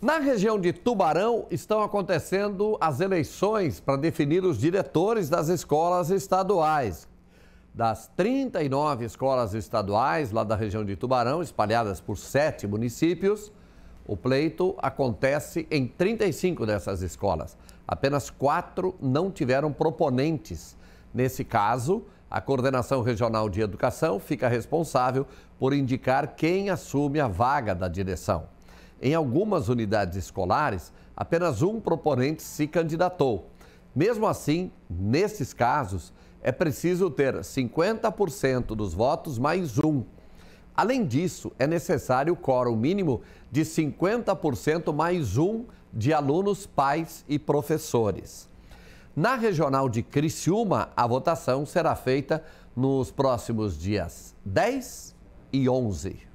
Na região de Tubarão estão acontecendo as eleições para definir os diretores das escolas estaduais. Das 39 escolas estaduais lá da região de Tubarão, espalhadas por sete municípios, o pleito acontece em 35 dessas escolas. Apenas quatro não tiveram proponentes. Nesse caso, a Coordenação Regional de Educação fica responsável por indicar quem assume a vaga da direção em algumas unidades escolares, apenas um proponente se candidatou. Mesmo assim, nesses casos, é preciso ter 50% dos votos mais um. Além disso, é necessário o quórum mínimo de 50% mais um de alunos, pais e professores. Na regional de Criciúma, a votação será feita nos próximos dias 10 e 11.